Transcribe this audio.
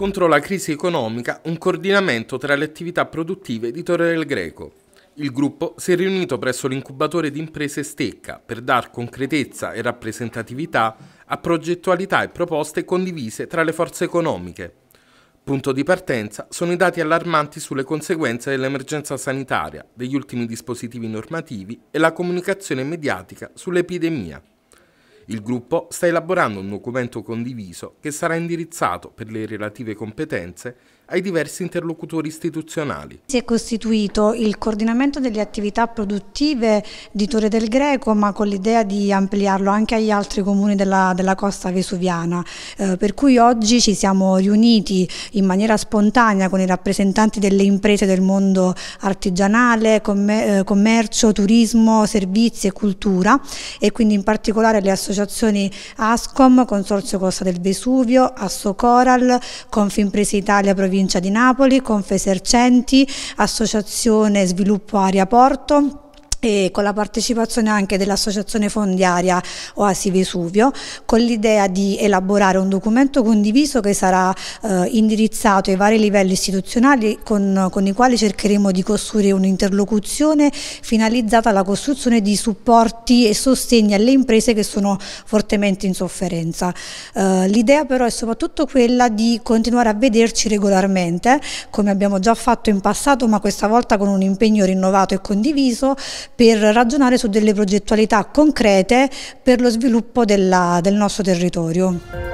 contro la crisi economica un coordinamento tra le attività produttive di Torre del Greco. Il gruppo si è riunito presso l'incubatore di imprese Stecca per dar concretezza e rappresentatività a progettualità e proposte condivise tra le forze economiche. Punto di partenza sono i dati allarmanti sulle conseguenze dell'emergenza sanitaria, degli ultimi dispositivi normativi e la comunicazione mediatica sull'epidemia. Il gruppo sta elaborando un documento condiviso che sarà indirizzato per le relative competenze ai diversi interlocutori istituzionali. Si è costituito il coordinamento delle attività produttive di Torre del Greco, ma con l'idea di ampliarlo anche agli altri comuni della, della costa vesuviana, eh, per cui oggi ci siamo riuniti in maniera spontanea con i rappresentanti delle imprese del mondo artigianale, commer eh, commercio, turismo, servizi e cultura e quindi in particolare le associazioni ASCOM, Consorzio Costa del Vesuvio, Asso Coral, Confimpresa Italia Provincia provincia di Napoli, Confesercenti, Associazione Sviluppo Aria Porto e con la partecipazione anche dell'Associazione Fondiaria Oasi Vesuvio, con l'idea di elaborare un documento condiviso che sarà eh, indirizzato ai vari livelli istituzionali con, con, i quali cercheremo di costruire un'interlocuzione finalizzata alla costruzione di supporti e sostegni alle imprese che sono fortemente in sofferenza. Eh, L'idea però è soprattutto quella di continuare a vederci regolarmente, come abbiamo già fatto in passato, ma questa volta con un impegno rinnovato e condiviso, per ragionare su delle progettualità concrete per lo sviluppo della, del nostro territorio.